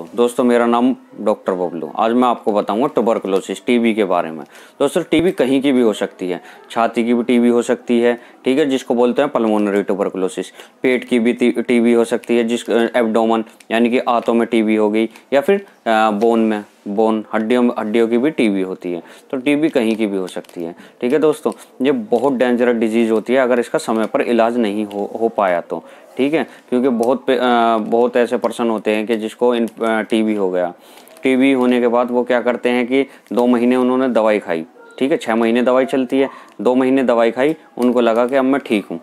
दोस्तों दोस्तों मेरा नाम डॉक्टर बबलू आज मैं आपको बताऊंगा ट्यूबरकुलोसिस टीबी के बारे में दोस्तों टीबी कहीं की भी हो सकती है छाती की भी टीबी हो सकती है ठीक है जिसको बोलते हैं पल्मोनरी ट्यूबरकुलोसिस पेट की भी टीबी हो सकती है जिस एबडोमन यानी कि आंतों में टीबी हो गई या फिर बोन में बोन हड्डियों हड्डियों की भी टीबी होती है तो टीबी कहीं की भी हो सकती है ठीक है दोस्तों ये बहुत डेंजरस डिजीज़ होती है अगर इसका समय पर इलाज नहीं हो हो पाया तो ठीक है क्योंकि बहुत आ, बहुत ऐसे पर्सन होते हैं कि जिसको इन टीबी हो गया टीबी होने के बाद वो क्या करते हैं कि दो महीने उन्होंने दवाई खाई ठीक है छः महीने दवाई चलती है दो महीने दवाई खाई उनको लगा कि अब मैं ठीक हूँ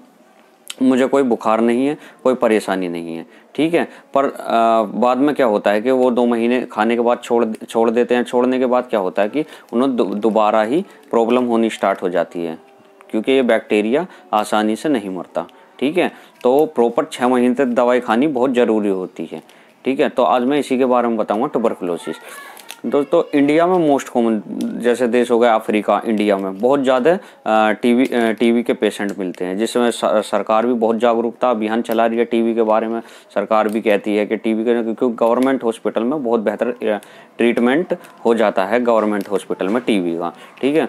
मुझे कोई बुखार नहीं है कोई परेशानी नहीं है ठीक है पर आ, बाद में क्या होता है कि वो दो महीने खाने के बाद छोड़ छोड़ देते हैं छोड़ने के बाद क्या होता है कि उन्हें दोबारा ही प्रॉब्लम होनी स्टार्ट हो जाती है क्योंकि ये बैक्टीरिया आसानी से नहीं मरता ठीक है तो प्रॉपर छः महीने तक दवाई खानी बहुत ज़रूरी होती है ठीक है तो आज मैं इसी के बारे में बताऊँगा ट्यूबरकुलोसिस दोस्तों इंडिया में मोस्ट कॉमन जैसे देश हो गए अफ्रीका इंडिया में बहुत ज़्यादा टीवी टीवी के पेशेंट मिलते हैं जिसमें सरकार भी बहुत जागरूकता अभियान चला रही है टीवी के बारे में सरकार भी कहती है कि टीवी के क्योंकि गवर्नमेंट हॉस्पिटल में बहुत बेहतर ट्रीटमेंट हो जाता है गवर्नमेंट हॉस्पिटल में टीवी का ठीक है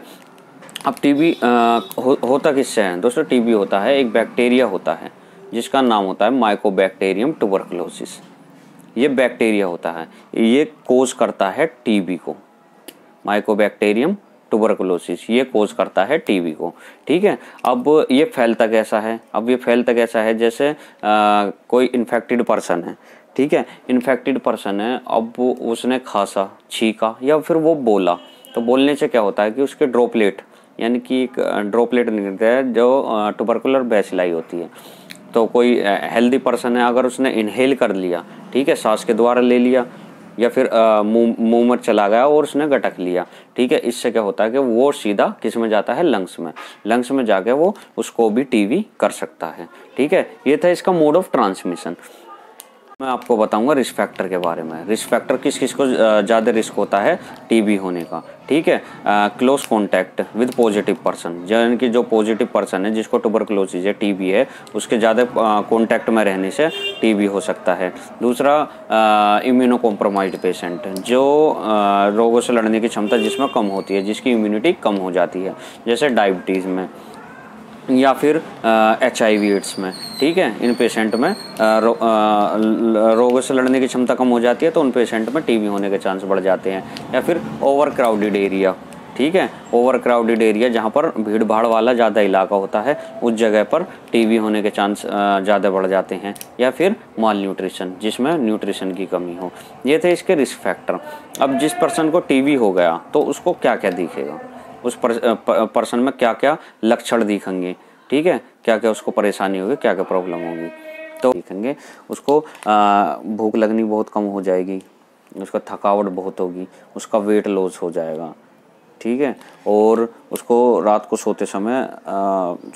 अब टीबी हो, होता किससे है दोस्तों टीबी होता है एक बैक्टीरिया होता है जिसका नाम होता है बैक्टेरियम टूबरकलोसिस ये बैक्टीरिया होता है ये कोज करता है टीबी को बैक्टेरियम टूबरकलोसिस ये कोज करता है टीबी को ठीक है अब ये फैलता कैसा है अब ये फैलता कैसा है जैसे आ, कोई इन्फेक्टेड पर्सन है ठीक है इन्फेक्टेड पर्सन है अब उसने खांसा छीका या फिर वो बोला तो बोलने से क्या होता है कि उसके ड्रॉपलेट यानी कि एक ड्रॉपलेट निकलता है जो टुबरकुलर बैचलाई होती है तो कोई हेल्दी पर्सन है अगर उसने इनहेल कर लिया ठीक है सांस के द्वारा ले लिया या फिर मुंह में चला गया और उसने गटक लिया ठीक है इससे क्या होता है कि वो सीधा किस में जाता है लंग्स में लंग्स में जाके वो उसको भी टीवी कर सकता है ठीक है ये था इसका मोड ऑफ ट्रांसमिशन मैं आपको बताऊंगा रिस्क फैक्टर के बारे में रिस्क फैक्टर किस किस को ज़्यादा रिस्क होता है टीबी होने का ठीक है close contact with positive person यानी कि जो पॉजिटिव पर्सन है जिसको चीज है टीबी है उसके ज़्यादा कॉन्टैक्ट में रहने से टीबी हो सकता है दूसरा इम्यूनो कॉम्प्रोमाइज पेशेंट जो रोगों से लड़ने की क्षमता जिसमें कम होती है जिसकी इम्यूनिटी कम हो जाती है जैसे डायबिटीज़ में या फिर एच आई वी एड्स में ठीक है इन पेशेंट में रोगों से लड़ने की क्षमता कम हो जाती है तो उन पेशेंट में टीबी होने के चांस बढ़ जाते हैं या फिर ओवर क्राउडेड एरिया ठीक है ओवर क्राउडेड एरिया जहाँ पर भीड़ भाड़ वाला ज़्यादा इलाका होता है उस जगह पर टीबी होने के चांस ज़्यादा बढ़ जाते हैं या फिर माल न्यूट्रिशन जिसमें न्यूट्रिशन की कमी हो ये थे इसके रिस्क फैक्टर अब जिस पर्सन को टीबी हो गया तो उसको क्या क्या दिखेगा उस पर्सन में क्या क्या लक्षण दिखेंगे ठीक है क्या क्या उसको परेशानी होगी क्या क्या प्रॉब्लम होगी तो देखेंगे उसको भूख लगनी बहुत कम हो जाएगी उसका थकावट बहुत होगी उसका वेट लॉस हो जाएगा ठीक है और उसको रात को सोते समय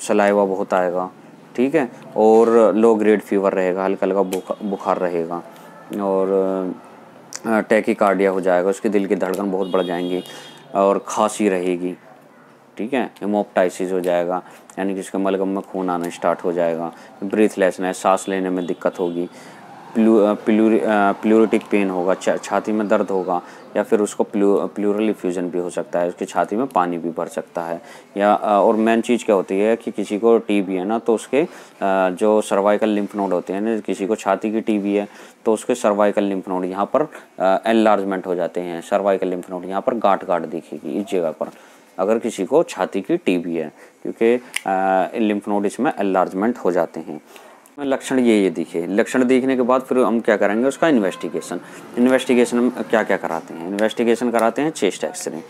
सलाइवा बहुत आएगा ठीक है और लो ग्रेड फीवर रहेगा हल्का हल्का बुखार रहेगा और टैकी कार्डिया हो जाएगा उसके दिल की धड़कन बहुत बढ़ जाएंगी और खांसी रहेगी ठीक है हिमोपटाइसिस हो जाएगा यानी कि उसके मलगम में खून आना स्टार्ट हो जाएगा ब्रीथलेसनेस सांस लेने में दिक्कत होगी प्लूरेटिक पेन होगा छाती में दर्द होगा या फिर उसको प्लूरल इफ्यूज़न भी हो सकता है उसकी छाती में पानी भी भर सकता है या और मेन चीज़ क्या होती है कि किसी को टीबी है ना तो उसके जो सर्वाइकल लिम्फ नोड होते हैं ना किसी को छाती की टीबी है तो उसके सर्वाइकल लिम्फ नोड यहाँ पर एनलार्जमेंट हो जाते हैं सर्वाइकल लिम्फ नोड यहाँ पर गाठ गाट दिखेगी इस जगह पर अगर किसी को छाती की टीबी है क्योंकि लिम्फ नोड इसमें एनलार्जमेंट हो जाते हैं लक्षण ये ये दिखे लक्षण देखने के बाद फिर हम क्या करेंगे उसका इन्वेस्टिगेशन इन्वेस्टिगेशन हम क्या क्या कराते हैं इन्वेस्टिगेशन कराते हैं चेस्ट एक्सरे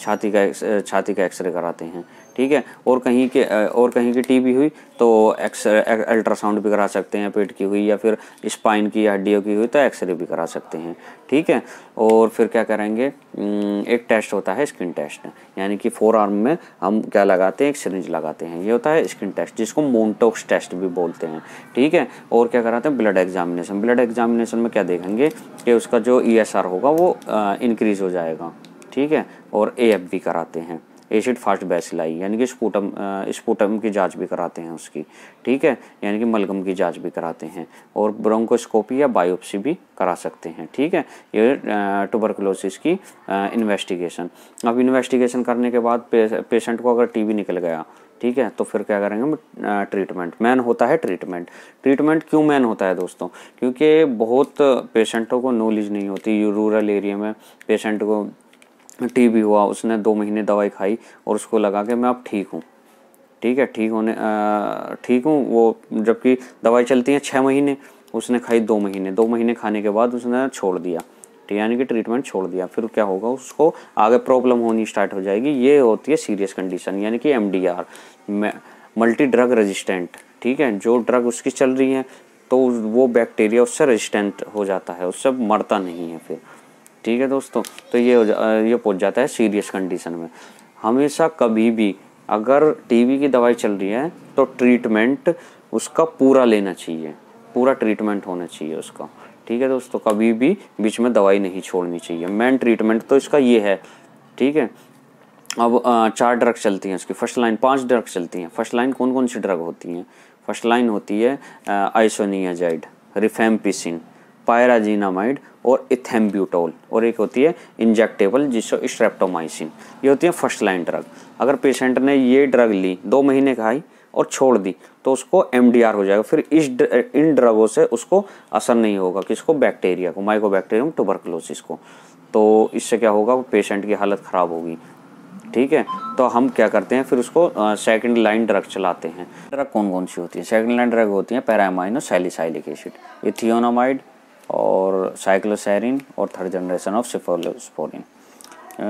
छाती का छाती का एक्सरे कराते हैं ठीक है और कहीं के और कहीं की टीबी हुई तो एक्स अल्ट्रासाउंड भी करा सकते हैं पेट की हुई या फिर स्पाइन की हड्डियों की हुई तो एक्सरे भी करा सकते हैं ठीक है और फिर क्या करेंगे एक टेस्ट होता है स्किन टेस्ट यानी कि फोर आर्म में हम क्या लगाते हैं एक सरिंज लगाते हैं ये होता है स्किन टेस्ट जिसको मोन्टोक्स टेस्ट भी बोलते हैं ठीक है और क्या कराते हैं ब्लड एग्जामिनेशन ब्लड एग्जामिनेशन में क्या देखेंगे कि उसका जो ई e होगा वो इंक्रीज़ हो जाएगा ठीक है और ए कराते हैं एसिड फास्ट बैसिलाई यानी कि स्पोटम स्पोटम की जांच भी कराते हैं उसकी ठीक है यानी कि मलगम की जांच भी कराते हैं और ब्रोंकोस्कोपी या बायोप्सी भी करा सकते हैं ठीक है ये टूबरकलोसिस की इन्वेस्टिगेशन अब इन्वेस्टिगेशन करने के बाद पेशेंट को अगर टीबी निकल गया ठीक है तो फिर क्या करेंगे ट्रीटमेंट मैन होता है ट्रीटमेंट ट्रीटमेंट क्यों मैन होता है दोस्तों क्योंकि बहुत पेशेंटों को नॉलेज नहीं होती रूरल एरिया में पेशेंट को बी हुआ उसने दो महीने दवाई खाई और उसको लगा कि मैं अब ठीक हूँ ठीक है ठीक होने ठीक हूँ वो जबकि दवाई चलती है छः महीने उसने खाई दो महीने दो महीने खाने के बाद उसने छोड़ दिया यानी कि ट्रीटमेंट छोड़ दिया फिर क्या होगा उसको आगे प्रॉब्लम होनी स्टार्ट हो जाएगी ये होती है सीरियस कंडीशन यानी कि M D R multi drug resistant ठीक है जो ड्रग उसकी चल रही है तो वो बैक्टीरिया उससे रेजिस्टेंट हो जाता है उससे मरता नहीं है फिर ठीक है दोस्तों तो ये ये पहुंच जाता है सीरियस कंडीशन में हमेशा कभी भी अगर टीबी की दवाई चल रही है तो ट्रीटमेंट उसका पूरा लेना चाहिए पूरा ट्रीटमेंट होना चाहिए उसका ठीक है दोस्तों कभी भी बीच में दवाई नहीं छोड़नी चाहिए मेन ट्रीटमेंट तो इसका ये है ठीक है अब चार ड्रग चलती हैं उसकी फर्स्ट लाइन पांच ड्रग चलती हैं फर्स्ट लाइन कौन कौन सी ड्रग होती हैं फर्स्ट लाइन होती है आइसोनियाजाइड रिफेम्पिसिन पायराजीनामाइड और इथेम्ब्यूटोल और एक होती है इंजेक्टेबल जिसको स्ट्रेप्टोमाइसिन ये होती है फर्स्ट लाइन ड्रग अगर पेशेंट ने ये ड्रग ली दो महीने खाई और छोड़ दी तो उसको एम हो जाएगा फिर इस ड्र, इन ड्रगों से उसको असर नहीं होगा किसको बैक्टीरिया को माइको बैक्टेरियम को तो इससे क्या होगा पेशेंट की हालत ख़राब होगी ठीक है तो हम क्या करते हैं फिर उसको सेकंड लाइन ड्रग चलाते हैं ड्रग कौन कौन सी होती है सेकंड लाइन ड्रग होती है पैरामाइन और सैलिसाइलिक एसिड इथियोनामाइड और साइक्लोसैरिन और third generation of cephalosporin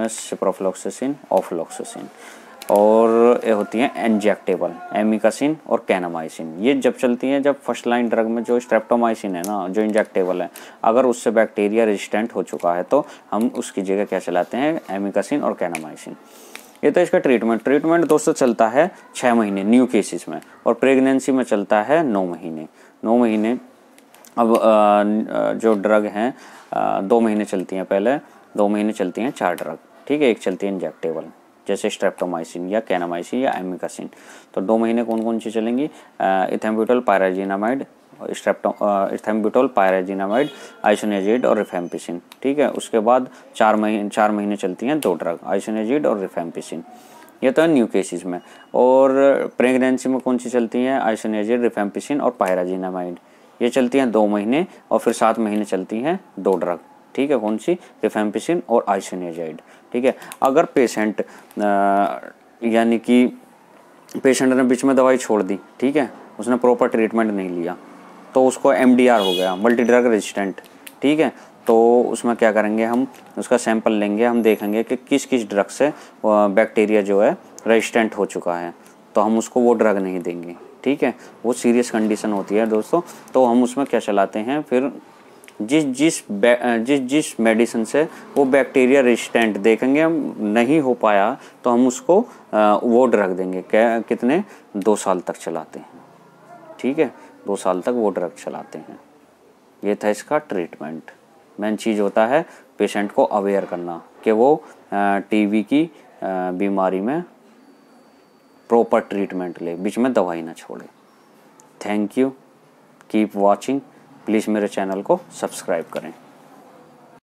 ciprofloxacin ofloxacin और ये होती हैं एंजेक्टेबल एमिकासिन और कैनामाइसिन ये जब चलती हैं जब फर्स्ट लाइन ड्रग में जो स्ट्रेप्टोमाइसिन है ना जो इंजेक्टेबल है अगर उससे बैक्टीरिया रेजिस्टेंट हो चुका है तो हम उसकी जगह क्या चलाते हैं एमिकासिन और कैनामाइसिन ये तो इसका ट्रीटमेंट ट्रीटमेंट दोस्तों चलता है छः महीने न्यू केसेस में और प्रेगनेंसी में चलता है नौ महीने नौ महीने अब जो ड्रग हैं दो महीने चलती हैं पहले दो महीने चलती हैं चार ड्रग ठीक है एक चलती है इंजेक्टेबल जैसे स्ट्रेप्टोमाइसिन या कैनामाइसिन या एमिकासिन तो दो महीने कौन कौन सी चलेंगी ethambutol pyrazinamide strepto ethambutol pyrazinamide isoniazid और रिफेम्पिसिन ठीक है उसके बाद चार महीने चार महीने चलती हैं दो ड्रग आइसोनेजिड और रिफेम्पिसिन ये तो है न्यू केसेस में और प्रेगनेंसी में कौन सी चलती हैं आइसोनेजिड रिफेम्पिसिन और पायराजिनामाइड ये चलती हैं दो महीने और फिर सात महीने चलती हैं दो ड्रग ठीक है कौन सी रिफेम्पिसिन और आइसिनेजाइड ठीक है अगर पेशेंट यानी कि पेशेंट ने बीच में दवाई छोड़ दी ठीक है उसने प्रॉपर ट्रीटमेंट नहीं लिया तो उसको एम हो गया मल्टी ड्रग रेजिस्टेंट ठीक है तो उसमें क्या करेंगे हम उसका सैंपल लेंगे हम देखेंगे कि किस किस ड्रग से बैक्टीरिया जो है रेजिस्टेंट हो चुका है तो हम उसको वो ड्रग नहीं देंगे ठीक है वो सीरियस कंडीशन होती है दोस्तों तो हम उसमें क्या चलाते हैं फिर जिस जिस जिस जिस मेडिसिन से वो बैक्टीरिया रेजिस्टेंट देखेंगे हम नहीं हो पाया तो हम उसको वोड रख देंगे क्या कितने दो साल तक चलाते हैं ठीक है दो साल तक वो ड्रग चलाते हैं ये था इसका ट्रीटमेंट मेन चीज़ होता है पेशेंट को अवेयर करना कि वो टीवी की बीमारी में प्रॉपर ट्रीटमेंट ले बीच में दवाई ना छोड़े thank you keep watching please मेरे चैनल को सब्सक्राइब करें